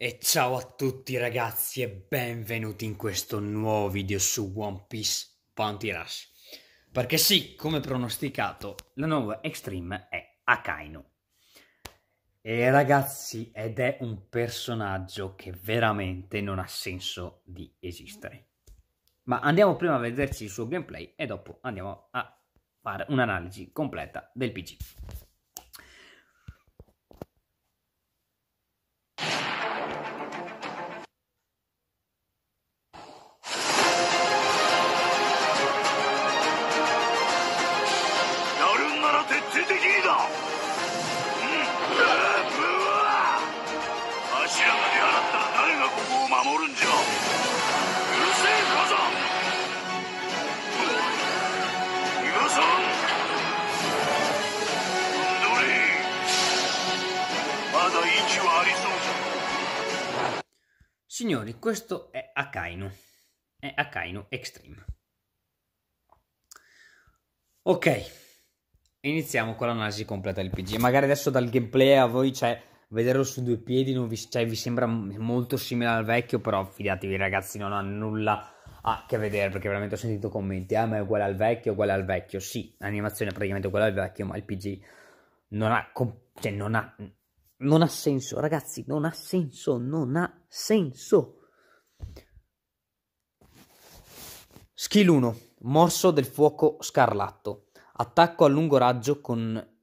E ciao a tutti ragazzi e benvenuti in questo nuovo video su One Piece Bounty Rush. Perché sì, come pronosticato, la nuova Extreme è Akainu. E ragazzi, ed è un personaggio che veramente non ha senso di esistere. Ma andiamo prima a vederci il suo gameplay e dopo andiamo a fare un'analisi completa del PG. Rosso! どれまだ位置はありそうだ Signori, questo è Akainu. È Akainu Extreme. Ok, iniziamo con l'analisi completa del PG. Magari adesso dal gameplay a voi c'è vederlo su due piedi, vi, cioè, vi sembra molto simile al vecchio, però fidatevi ragazzi, non ha nulla ha a che vedere perché veramente ho sentito commenti, ah ma è uguale al vecchio, uguale al vecchio, sì, l'animazione è praticamente uguale al vecchio, ma il PG non ha, cioè non ha, non ha senso, ragazzi, non ha senso, non ha senso. Skill 1, morso del fuoco scarlatto, attacco a lungo raggio con...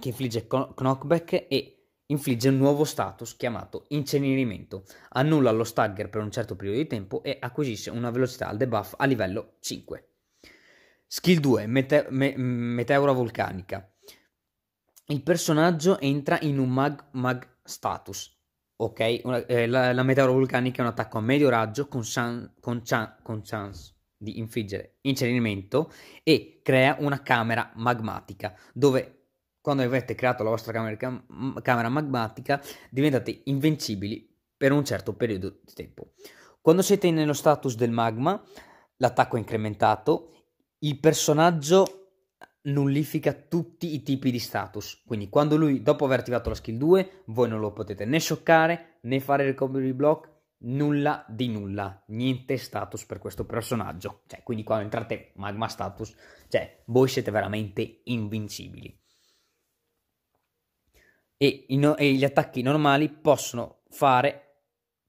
che infligge knockback e infligge un nuovo status chiamato incenerimento, annulla lo stagger per un certo periodo di tempo e acquisisce una velocità al debuff a livello 5. Skill 2 mete- me- Meteora Vulcanica Il personaggio entra in un Mag, mag Status. Ok, una, eh, la, la, Meteora Vulcanica è un attacco a medio raggio con, san- con, chan- con chance di infliggere incenerimento e crea una camera magmatica dove quando avete creato la vostra camera, cam- camera magmatica diventate invincibili per un certo periodo di tempo. Quando siete nello status del magma, l'attacco è incrementato, il personaggio nullifica tutti i tipi di status. Quindi, quando lui, dopo aver attivato la skill 2, voi non lo potete né scioccare né fare recovery block, nulla di nulla, niente status per questo personaggio. Cioè, quindi, quando entrate magma status, cioè, voi siete veramente invincibili e, in, e gli attacchi normali possono fare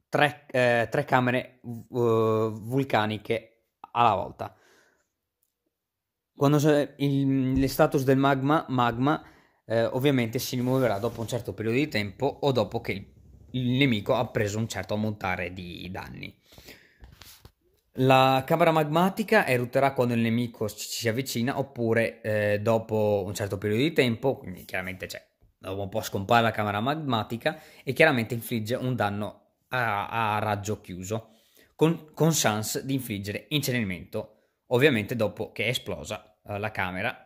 tre, eh, tre camere uh, vulcaniche alla volta. Quando il, le status del magma, magma eh, ovviamente si rimuoverà dopo un certo periodo di tempo o dopo che il, il nemico ha preso un certo ammontare di danni. La camera magmatica erutterà quando il nemico ci si avvicina oppure eh, dopo un certo periodo di tempo, quindi chiaramente c'è dopo un po' scompare la camera magmatica e chiaramente infligge un danno a, a raggio chiuso, con, con chance di infliggere incenerimento, ovviamente dopo che è esplosa eh, la camera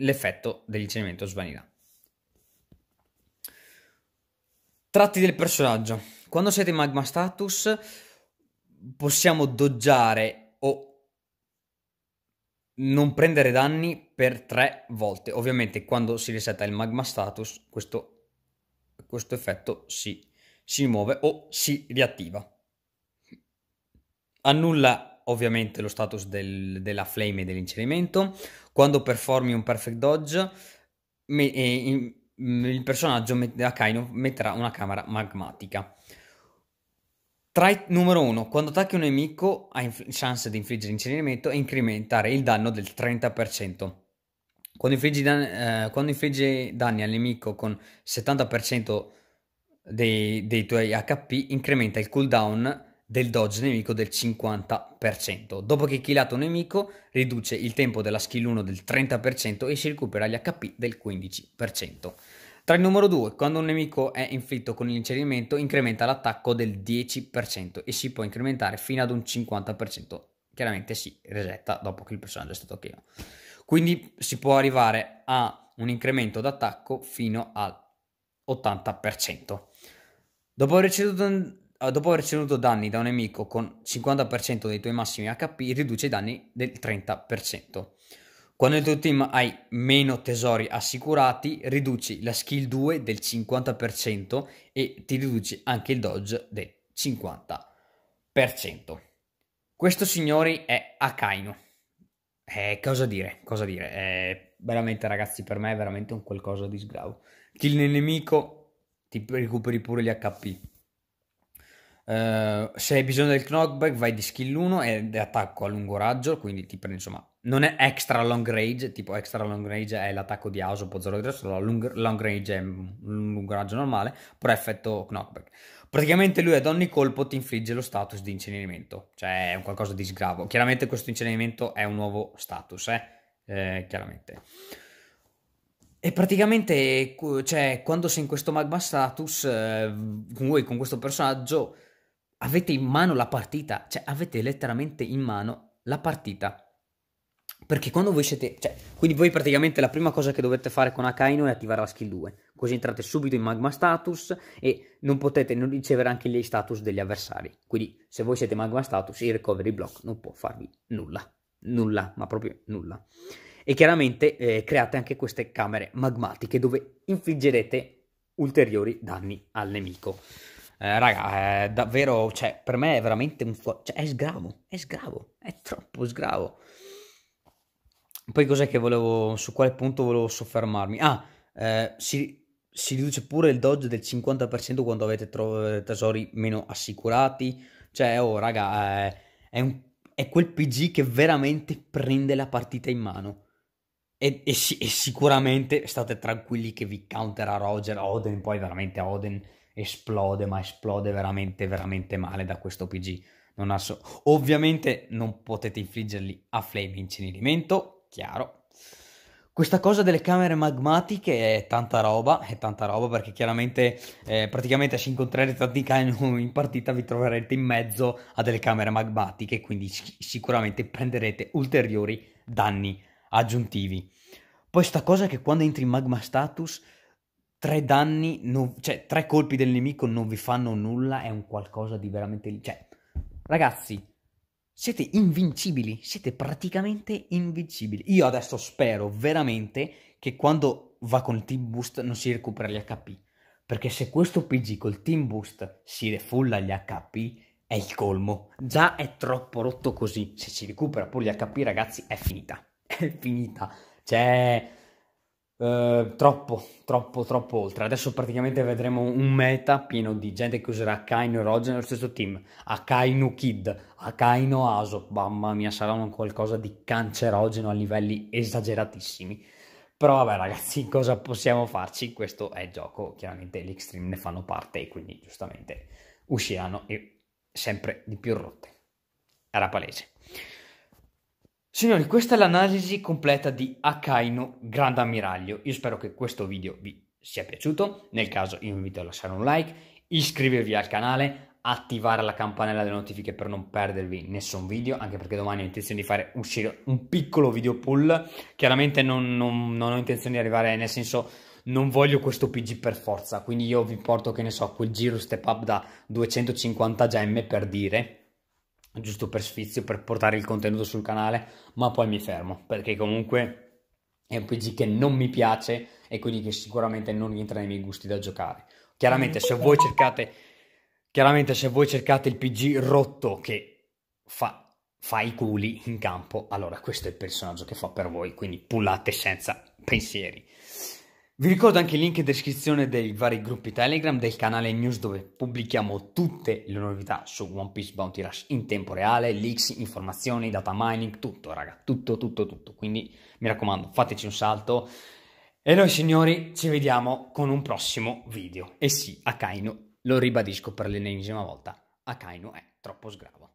l'effetto dell'incenerimento svanirà. Tratti del personaggio. Quando siete in magma status possiamo doggiare non prendere danni per tre volte. Ovviamente quando si resetta il magma status questo, questo effetto si, si muove o si riattiva. Annulla ovviamente lo status del, della flame e dell'incenerimento. Quando performi un perfect dodge me, eh, in, il personaggio Akainu metterà una camera magmatica. Trait numero 1. Quando attacchi un nemico hai inf- chance di infliggere incenerimento e incrementare il danno del 30%. Quando infliggi, dan- eh, quando infliggi danni al nemico con 70% dei, dei tuoi HP, incrementa il cooldown del dodge nemico del 50%. Dopo che killato un nemico, riduce il tempo della skill 1 del 30% e si recupera gli HP del 15%. Tra il numero 2. Quando un nemico è inflitto con l'incenerimento, incrementa l'attacco del 10% e si può incrementare fino ad un 50%. Chiaramente si resetta dopo che il personaggio è stato chemo. Quindi si può arrivare a un incremento d'attacco fino al 80%. Dopo aver ricevuto eh, dopo aver ricevuto danni da un nemico con 50% dei tuoi massimi HP, riduce i danni del 30%. Quando il tuo team hai meno tesori assicurati, riduci la skill 2 del 50% e ti riduci anche il dodge del 50%. Questo signori è Akainu. Eh, cosa dire, cosa dire? Eh, veramente ragazzi, per me è veramente un qualcosa di sgravo. Kill nel nemico, ti recuperi pure gli HP. Eh, se hai bisogno del knockback vai di skill 1 ed attacco a lungo raggio, quindi ti prendi insomma non è extra long range, tipo extra long range è l'attacco di Asopo 0-3, solo long, long range è un lungo raggio normale, però effetto knockback. Praticamente lui ad ogni colpo ti infligge lo status di incenerimento, cioè è un qualcosa di sgravo. Chiaramente questo incenerimento è un nuovo status, eh? Eh, chiaramente. E praticamente, cioè, quando sei in questo magma status, eh, voi con questo personaggio avete in mano la partita, cioè avete letteralmente in mano la partita perché quando voi siete... Cioè, quindi voi praticamente la prima cosa che dovete fare con Akaino è attivare la skill 2. Così entrate subito in magma status e non potete non ricevere anche gli status degli avversari. Quindi se voi siete magma status il recovery block non può farvi nulla. Nulla, ma proprio nulla. E chiaramente eh, create anche queste camere magmatiche dove infliggerete ulteriori danni al nemico. Eh, raga, è eh, davvero, cioè, per me è veramente un... Fu- cioè, è sgravo, è sgravo, è troppo sgravo. Poi cos'è che volevo, su quale punto volevo soffermarmi? Ah, eh, si, si, riduce pure il dodge del 50% quando avete tro- eh, tesori meno assicurati. Cioè, oh raga, eh, è, un, è, quel PG che veramente prende la partita in mano. E, e, si, e sicuramente state tranquilli che vi counterà Roger, Oden, poi veramente Oden esplode, ma esplode veramente, veramente male da questo PG. Non so- Ovviamente non potete infliggerli a Flame Incenerimento, chiaro. Questa cosa delle camere magmatiche è tanta roba, è tanta roba perché chiaramente eh, praticamente se incontrerete tanti cani in partita vi troverete in mezzo a delle camere magmatiche, quindi sic- sicuramente prenderete ulteriori danni aggiuntivi. Poi sta cosa che quando entri in magma status tre danni, non, cioè tre colpi del nemico non vi fanno nulla, è un qualcosa di veramente... Cioè, ragazzi, siete invincibili, siete praticamente invincibili. Io adesso spero veramente che quando va con il team boost non si recupera gli HP. Perché se questo PG col team boost si refulla gli HP, è il colmo. Già è troppo rotto così. Se si recupera pure gli HP, ragazzi, è finita. È finita. Cioè, eh, troppo, troppo, troppo oltre. Adesso praticamente vedremo un meta pieno di gente che userà Kaino e Roger nello stesso team. Akainu Kid, Akainu Aso. Mamma mia, sarà un qualcosa di cancerogeno a livelli esageratissimi. Però vabbè ragazzi, cosa possiamo farci? Questo è il gioco, chiaramente gli Extreme ne fanno parte e quindi giustamente usciranno e sempre di più rotte. Era palese. Signori, questa è l'analisi completa di Akainu Grande Ammiraglio. Io spero che questo video vi sia piaciuto. Nel caso io vi invito a lasciare un like, iscrivervi al canale, attivare la campanella delle notifiche per non perdervi nessun video, anche perché domani ho intenzione di fare uscire un piccolo video pull. Chiaramente non, non, non ho intenzione di arrivare, nel senso non voglio questo PG per forza, quindi io vi porto, che ne so, quel giro step up da 250 gemme per dire giusto per sfizio, per portare il contenuto sul canale, ma poi mi fermo, perché comunque è un PG che non mi piace e quindi che sicuramente non entra nei miei gusti da giocare. Chiaramente mm. se voi cercate, chiaramente se voi cercate il PG rotto che fa fa i culi in campo, allora questo è il personaggio che fa per voi, quindi pullate senza pensieri. Vi ricordo anche il link in descrizione dei vari gruppi Telegram, del canale News dove pubblichiamo tutte le novità su One Piece Bounty Rush in tempo reale, leaks, informazioni, data mining, tutto raga, tutto, tutto, tutto. Quindi mi raccomando, fateci un salto e noi signori ci vediamo con un prossimo video. E sì, Akainu, lo ribadisco per l'ennesima volta, Akainu è troppo sgravo.